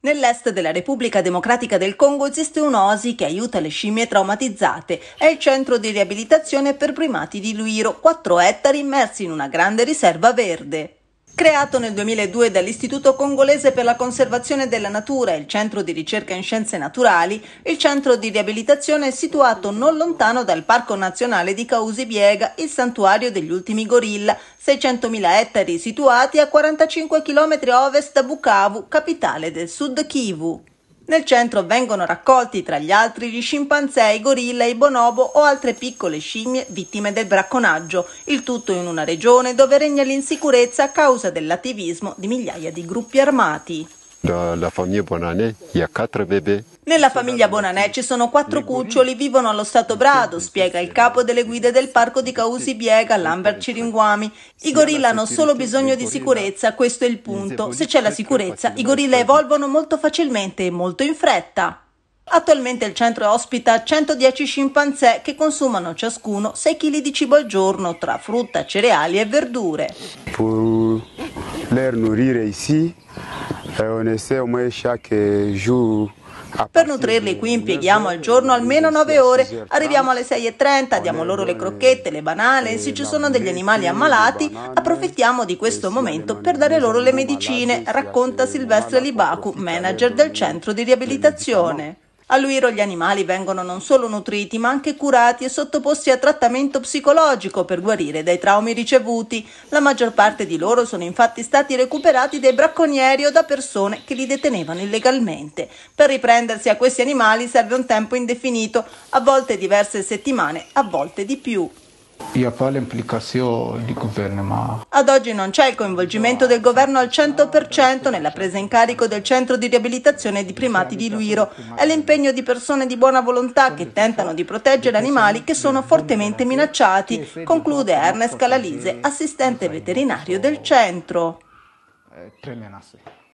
Nell'est della Repubblica Democratica del Congo esiste un'osi che aiuta le scimmie traumatizzate. È il centro di riabilitazione per primati di Luiro, 4 ettari immersi in una grande riserva verde. Creato nel 2002 dall'Istituto Congolese per la Conservazione della Natura e il Centro di Ricerca in Scienze Naturali, il centro di riabilitazione è situato non lontano dal Parco Nazionale di Causi-Biega, il santuario degli ultimi gorilla, 600.000 ettari situati a 45 km ovest da Bukavu, capitale del Sud Kivu. Nel centro vengono raccolti tra gli altri gli scimpanzé, i gorilla, i bonobo o altre piccole scimmie vittime del bracconaggio, il tutto in una regione dove regna l'insicurezza a causa dell'attivismo di migliaia di gruppi armati. La famiglia Bonanè ha quattro bebè. Nella famiglia Bonanè ci sono quattro cuccioli, vivono allo stato brado, spiega il capo delle guide del parco di Causi Biega, Lambert Ciringuami. I gorilla hanno solo bisogno di sicurezza, questo è il punto. Se c'è la sicurezza, i gorilla evolvono molto facilmente e molto in fretta. Attualmente il centro ospita 110 scimpanzé che consumano ciascuno 6 kg di cibo al giorno tra frutta, cereali e verdure. Per nutrire ici per nutrirli qui impieghiamo al giorno almeno 9 ore, arriviamo alle 6.30, diamo loro le crocchette, le banane, se ci sono degli animali ammalati approfittiamo di questo momento per dare loro le medicine, racconta Silvestre Libacu, manager del centro di riabilitazione. A Luiro gli animali vengono non solo nutriti, ma anche curati e sottoposti a trattamento psicologico per guarire dai traumi ricevuti. La maggior parte di loro sono infatti stati recuperati dai bracconieri o da persone che li detenevano illegalmente. Per riprendersi a questi animali serve un tempo indefinito, a volte diverse settimane, a volte di più di governo? Ad oggi non c'è il coinvolgimento del governo al 100% nella presa in carico del centro di riabilitazione di primati di Luiro. È l'impegno di persone di buona volontà che tentano di proteggere animali che sono fortemente minacciati, conclude Ernest Calalise, assistente veterinario del centro. Eh,